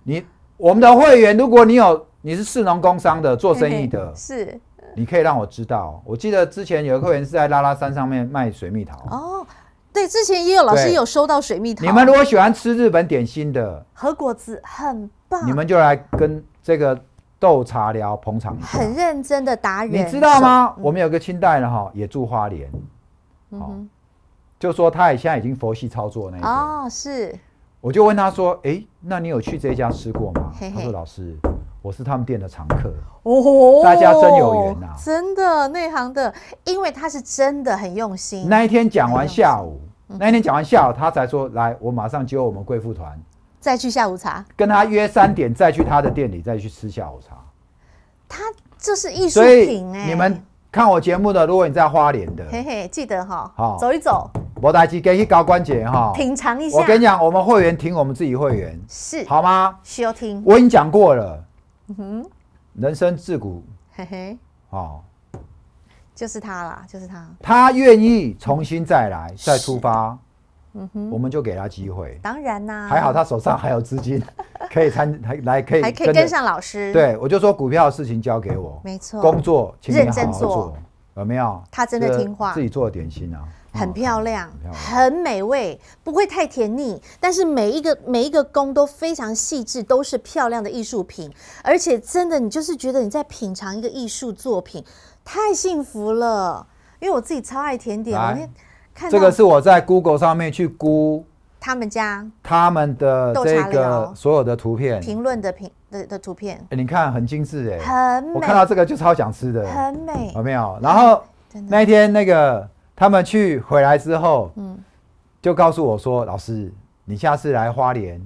Speaker 2: 你我们的会员，如果你有。你是市农工商的，做生意的，是，你可以让我知道。我记得之前有一客人是在拉拉山上面卖水蜜桃
Speaker 1: 哦，对，之前也有老师有收到水蜜桃。你们如果喜欢
Speaker 2: 吃日本点心的，
Speaker 1: 和果子很棒，你
Speaker 2: 们就来跟这个豆茶聊捧场。很
Speaker 1: 认真的达人，你知道吗？我
Speaker 2: 们有个清代的哈，也住花莲，哦，就说他也现在已经佛系操作那呢。
Speaker 1: 哦，是，
Speaker 2: 我就问他说，哎，那你有去这家吃过吗？他说老师。我是他们店的常客
Speaker 1: 哦，大家真有缘呐，真的内行的，因为他是真的很用心。那
Speaker 2: 一天讲完下午，那一天讲完下午，他才说来，我马上接我们贵妇团
Speaker 1: 再去下午茶，
Speaker 2: 跟他约三点再去他的店里再去吃下午茶。
Speaker 1: 他这是艺术品哎，你
Speaker 2: 们看我节目的，如果你在花莲的，
Speaker 1: 嘿嘿，记得哈，好走一走，
Speaker 2: 无代志给去高关节哈，品尝一下。我跟你讲，我们会员听我们自己会员是好吗？
Speaker 1: 需要听，我已
Speaker 2: 经讲过了。哼，人生自古嘿嘿，哦，
Speaker 1: 就是他啦，就是他，
Speaker 2: 他愿意重新再来，再出发，嗯哼，我们就给他机会，
Speaker 1: 当然啦，还好他手
Speaker 2: 上还有资金，可以参，还来可以，还可以跟上
Speaker 1: 老师，对
Speaker 2: 我就说股票的事情交给我，
Speaker 1: 没错，工作请你认真做。
Speaker 2: 有没有？他真的听话。自己做的点心啊，
Speaker 1: 很漂亮，很美味，不会太甜腻。但是每一个每一个工都非常细致，都是漂亮的艺术品。而且真的，你就是觉得你在品尝一个艺术作品，太幸福了。因为我自己超爱甜点。看这个是
Speaker 2: 我在 Google 上面去估
Speaker 1: 他们家
Speaker 2: 他们的这个所有的图片评
Speaker 1: 论的评。的的图片，
Speaker 2: 哎，你看很精致哎，很，我看到这个就超想吃的，很美，有没有？然后那一天那个他们去回来之后，嗯，就告诉我说，老师，你下次来花莲，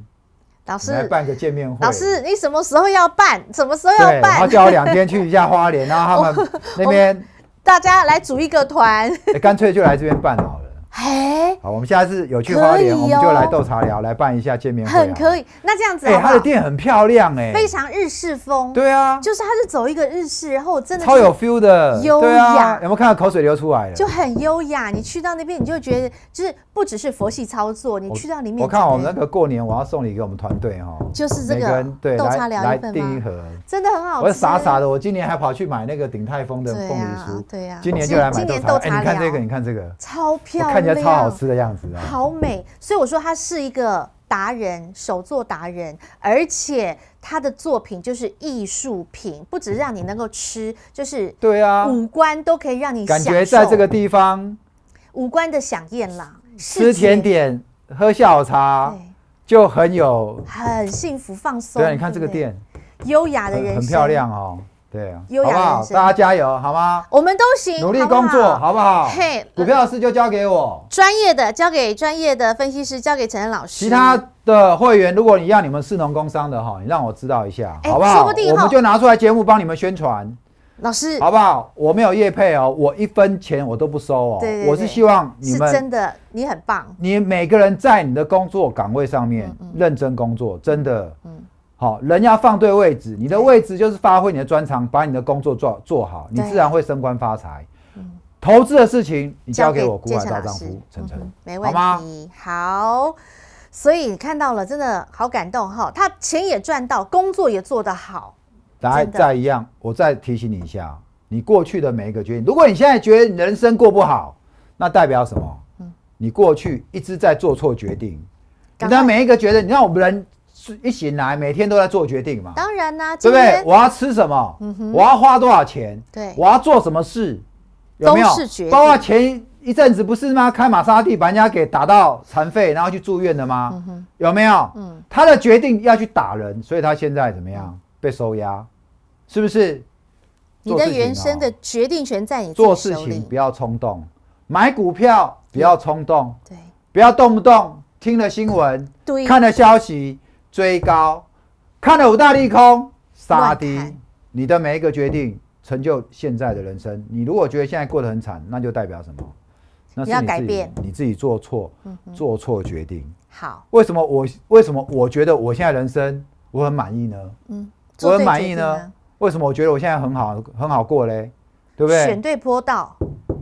Speaker 2: 老师来办个见面会，老师
Speaker 1: 你什么时候要办？什么时候要办？然后叫我两天
Speaker 2: 去一下花莲，然后他们 那边
Speaker 1: 大家来组一个团，
Speaker 2: 干脆就来这边办好了。
Speaker 1: 哎，
Speaker 2: 好，我们下次有去花园，我们就来斗茶聊，来办一下见面会，很
Speaker 1: 可以。那这样子，哎，他的店
Speaker 2: 很漂亮，哎，非
Speaker 1: 常日式风。对啊，就是他是走一个日式，然后我真的超有 feel
Speaker 2: 的，优雅。有没有看到口水流出来了？就
Speaker 1: 很优雅，你去到那边你就觉得，就是不只是佛系操作，你去到里面。我看我们那个
Speaker 2: 过年我要送礼给我们团队哈，就是这个豆茶寮来订一盒，
Speaker 1: 真的很好。我傻傻的，我今年还
Speaker 2: 跑去买那个鼎泰丰的凤梨酥，对呀，今年就来买豆茶哎，你看这个，你看这个，超
Speaker 1: 漂亮。超好吃
Speaker 2: 的样子啊！好
Speaker 1: 美，所以我说他是一个达人，手作达人，而且他的作品就是艺术品，不止让你能够吃，就是对啊，五官都可以让你感觉在这个
Speaker 2: 地方，
Speaker 1: 五官的享宴啦。吃甜
Speaker 2: 点、喝下午茶就很有
Speaker 1: 很幸福放松。对，你看这个店，优雅的人很漂
Speaker 2: 亮哦。对啊，好不好？大家加油，好吗？
Speaker 1: 我们都行，努力工作，
Speaker 2: 好不好？嘿，股票师就交给我，
Speaker 1: 专业的交给专业的分析师，交给陈老师。其他
Speaker 2: 的会员，如果你要你们市农工商的哈，你让我知道一下，好不好？不定我们就拿出来节目帮你们宣传，
Speaker 1: 老师，好不好？
Speaker 2: 我没有月配哦，我一分钱我都不收哦。对，我是希望你们真
Speaker 1: 的，你很棒。
Speaker 2: 你每个人在你的工作岗位上面认真工作，真的，嗯。好，人要放对位置，你的位置就是发挥你的专长，把你的工作做做好，你自然会升官发财。投资的事情你交给我古海大丈夫陈
Speaker 1: 晨，没问题，好。所以看到了，真的好感动哈，他钱也赚到，工作也做得好。来，再
Speaker 2: 一样，我再提醒你一下，你过去的每一个决定，如果你现在觉得人生过不好，那代表什么？嗯，你过去一直在做错决定。你那每一个决定，你让我们人。一醒来，每天都在做决定嘛？
Speaker 1: 当然啦，对不对？
Speaker 2: 我要吃什么？嗯我要花多少钱？对，我要做什么事？有没有？包括前一阵子不是吗？开玛莎拉蒂把人家给打到残废，然后去住院的吗？有没有？嗯，他的决定要去打人，所以他现在怎么样？被收押，是不是？你的原生
Speaker 1: 的决定权在你做事情
Speaker 2: 不要冲动，买股票不要冲动，对，不要动不动听了新闻，看了消息。追高，看了五大利空杀低，你的每一个决定成就现在的人生。你如果觉得现在过得很惨，那就代表什么？你要改变，你自己做错，做错决定。好。为什么我为什么我觉得我现在人生我很满意呢？
Speaker 1: 嗯，我很满意呢。
Speaker 2: 为什么我觉得我现在很好很好过嘞？对不对？选
Speaker 1: 对坡道，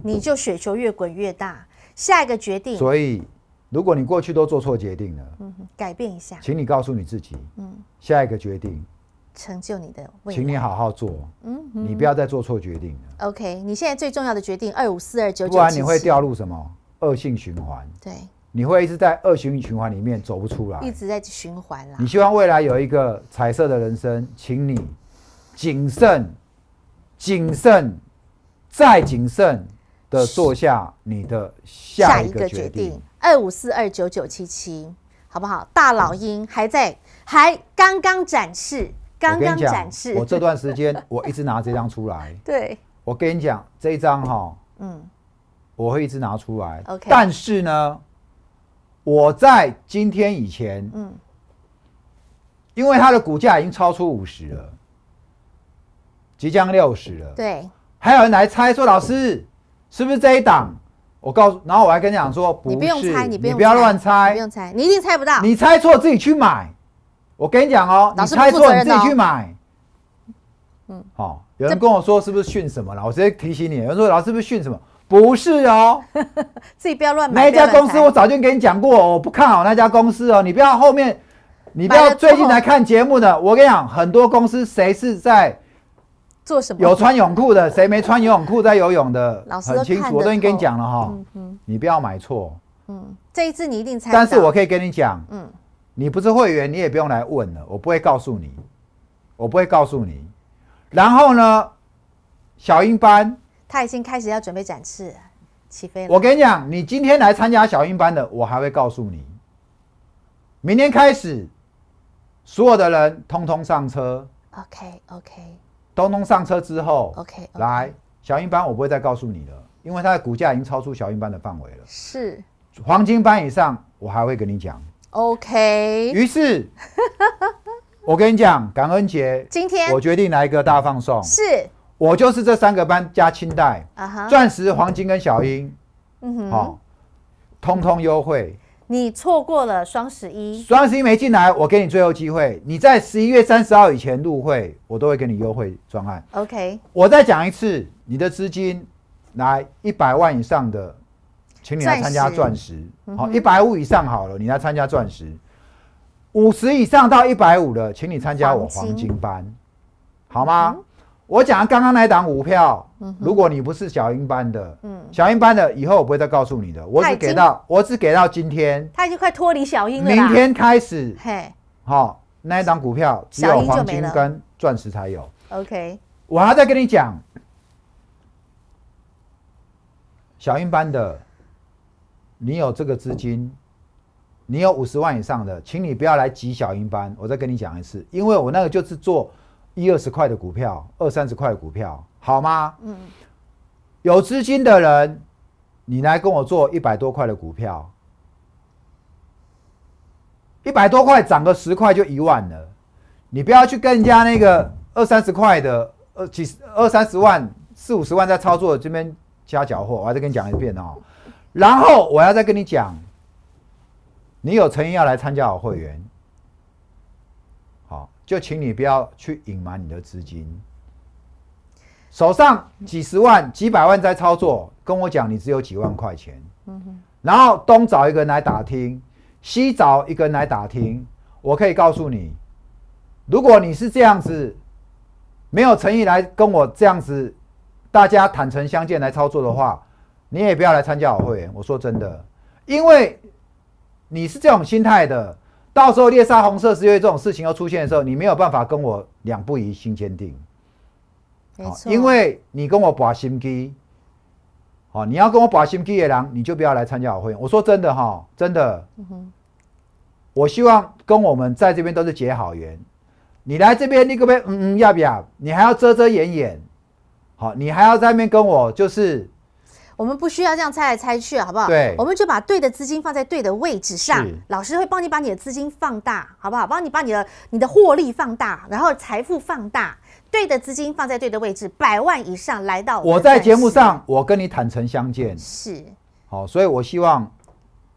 Speaker 1: 你就雪球越滚越大。下一个决定。所
Speaker 2: 以。如果你过去都做错决定了，
Speaker 1: 嗯，改变一下，请
Speaker 2: 你告诉你自己，嗯，下一个决定，
Speaker 1: 成就你的，未请你
Speaker 2: 好好做，
Speaker 1: 嗯，你不要
Speaker 2: 再做错决定
Speaker 1: 了。OK，你现在最重要的决定二五四二九九，不然你会掉
Speaker 2: 入什么恶性循环？对，你会一直在恶性循环里面走不出来，一
Speaker 1: 直在循环了。
Speaker 2: 你希望未来有一个彩色的人生，请你谨慎、谨慎、再谨慎的做下你的下一个决定。
Speaker 1: 二五四二九九七七，好不好？大老鹰还在，还刚刚展示，刚刚展示。我这段
Speaker 2: 时间 我一直拿这张出来。对，我跟你讲，这一张哈，嗯，我会一直拿出来。OK，但是呢，我在今天以前，嗯，因为它的股价已经超出五十了，即将六十了。对，还有人来猜说，老师是不是这一档？我告诉，然后我还跟你讲说，你不用猜，你不要乱猜，不用
Speaker 1: 猜，你一定猜不到。你猜
Speaker 2: 错自己去买，我跟你讲哦，你猜错你自己去买。嗯，好，有人跟我说是不是训什么了？我直接提醒你，有人说老师是不是训什么？不是哦，自己不要乱买。那一家公司？我早就跟你讲过，我不看好那家公司哦。你不要后面，你不要最近来看节目的。我跟你讲，很多公司谁是在。
Speaker 1: 做什么？有穿泳
Speaker 2: 裤的，谁没穿游泳裤在游泳的？老师都看我都已经跟你讲了哈，你不要买错。
Speaker 1: 嗯，这一次你一定猜。但是我
Speaker 2: 可以跟你讲，嗯，你不是会员，你也不用来问了，我不会告诉你，我不会告诉你。然后呢，小英班，
Speaker 1: 他已经开始要准备展翅起飞了。我跟
Speaker 2: 你讲，你今天来参加小英班的，我还会告诉你。明天开始，所有的人通通上车。
Speaker 1: OK，OK。
Speaker 2: 东东上车之后，OK，来小鹰班，我不会再告诉你了，因为它的股价已经超出小鹰班的范围了。是黄金班以上，我还会跟你讲。
Speaker 1: OK，于
Speaker 2: 是 我跟你讲，感恩节
Speaker 1: 今天我决
Speaker 2: 定来一个大放送。是，我就是这三个班加清代，
Speaker 1: 啊钻石、黄
Speaker 2: 金跟小鹰，嗯哼，好，通通优惠。
Speaker 1: 你错过了双十一，双
Speaker 2: 十一没进来，我给你最后机会。你在十一月三十号以前入会，我都会给你优惠专案。OK，我再讲一次，你的资金来一百万以上的，请你来参加钻石。好，一百五以上好了，你来参加钻石。五十以上到一百五的，请你参加我黄金班，好吗？我讲刚刚那一档股票，如果你不是小英班的，嗯，小英班的以后我不会再告诉你的，我只给到我只给到今天，
Speaker 1: 它已经快脱离小英了。明天
Speaker 2: 开始，嘿，好，那一档股票只有黄金跟钻石才有。OK，我还在跟你讲，小英班的，你有这个资金，你有五十万以上的，请你不要来挤小英班。我再跟你讲一次，因为我那个就是做。一二十块的股票，二三十块的股票，好吗？嗯，有资金的人，你来跟我做一百多块的股票，一百多块涨个十块就一万了。你不要去跟人家那个二三十块的，二几十二三十万、四五十万在操作这边加缴货。我还再跟你讲一遍哦。然后我要再跟你讲，你有诚意要来参加我会员。就请你不要去隐瞒你的资金，手上几十万、几百万在操作，跟我讲你只有几万块钱，然后东找一个人来打听，西找一个人来打听，我可以告诉你，如果你是这样子，没有诚意来跟我这样子，大家坦诚相见来操作的话，你也不要来参加我会员。我说真的，因为你是这种心态的。到时候猎杀红色十月这种事情要出现的时候，你没有办法跟我两不疑心坚定，因为你跟我把心机，好，你要跟我把心机的狼，你就不要来参加我会员。我说真的哈，真的，我希望跟我们在这边都是结好缘。你来这边你可不可以？嗯嗯，要不要？你还要遮遮掩掩，好，你还要在那边跟我就是。
Speaker 1: 我们不需要这样猜来猜去，好不好？对，我们就把对的资金放在对的位置上。老师会帮你把你的资金放大，好不好？帮你把你的你的获利放大，然后财富放大。对的资金放在对的位置，百万以上来到。我在节目
Speaker 2: 上，我跟你坦诚相见。是，好，所以我希望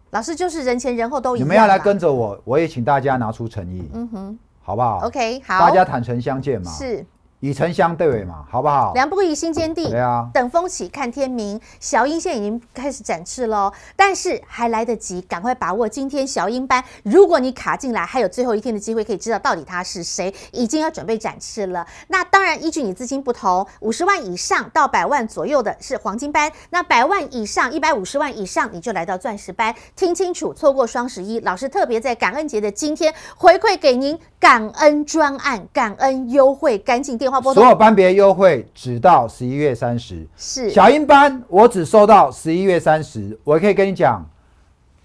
Speaker 1: 老师就是人前人后都一样。你们要来跟
Speaker 2: 着我，我也请大家拿出诚意。嗯哼，好不好
Speaker 1: ？OK，好，大家坦
Speaker 2: 诚相见嘛。是。以诚相对嘛，好不好？两
Speaker 1: 不疑心坚定。对啊。等风起，看天明。小鹰现在已经开始展翅喽，但是还来得及，赶快把握今天小鹰班。如果你卡进来，还有最后一天的机会，可以知道到底他是谁。已经要准备展翅了。那当然，依据你资金不同，五十万以上到百万左右的是黄金班，那百万以上一百五十万以上，你就来到钻石班。听清楚，错过双十一，老师特别在感恩节的今天回馈给您感恩专案、感恩优惠，干净电。所有班
Speaker 2: 别优惠只到十一月三十，是小英班我只收到十一月三十。我可以跟你讲，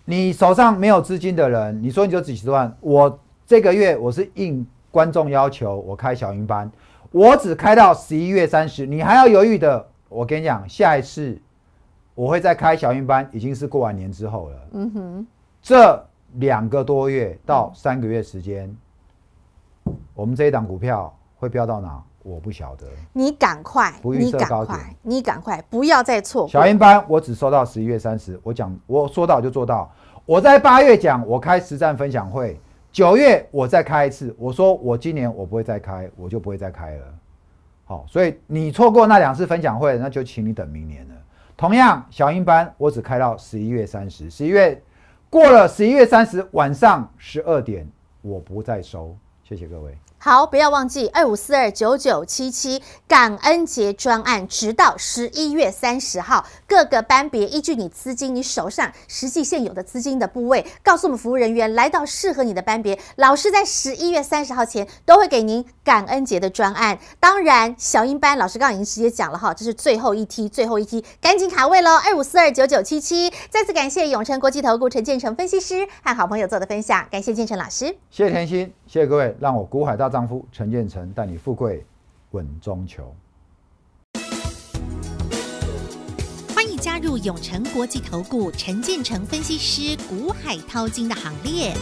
Speaker 2: 你手上没有资金的人，你说你就几十万，我这个月我是应观众要求，我开小英班，我只开到十一月三十。你还要犹豫的，我跟你讲，下一次我会再开小英班，已经是过完年之后了。嗯哼，这两个多月到三个月时间，我们这一档股票会飙到哪？我不晓得，
Speaker 1: 你赶快，你赶快，你赶快，不要再错小英
Speaker 2: 班，我只收到十一月三十。我讲，我说到就做到。我在八月讲，我开实战分享会，九月我再开一次。我说我今年我不会再开，我就不会再开了。好，所以你错过那两次分享会，那就请你等明年了。同样，小英班我只开到十一月三十。十一月过了，十一月三十晚上十二点，我不再收。谢谢各位。
Speaker 1: 好，不要忘记二五四二九九七七感恩节专案，直到十一月三十号，各个班别依据你资金、你手上实际现有的资金的部位，告诉我们服务人员，来到适合你的班别，老师在十一月三十号前都会给您感恩节的专案。当然，小英班老师刚刚已经直接讲了哈，这是最后一梯，最后一梯，赶紧卡位喽！二五四二九九七七，再次感谢永诚国际投顾陈建成分析师和好朋友做的分享，感谢建成老师，
Speaker 2: 谢甜心，谢谢各位让我古海道。丈夫陈建成带你富贵稳中求。
Speaker 1: 欢迎加入永成国际投顾陈建成分析师古海涛金的行列。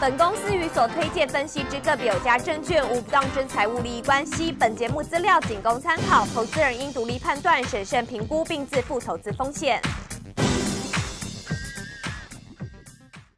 Speaker 1: 本公司与所推荐分析之个别有价证券无不当之财务利益关系。本节目资料仅供参考，投资人应独立判断、审慎评估，并自负投资风险。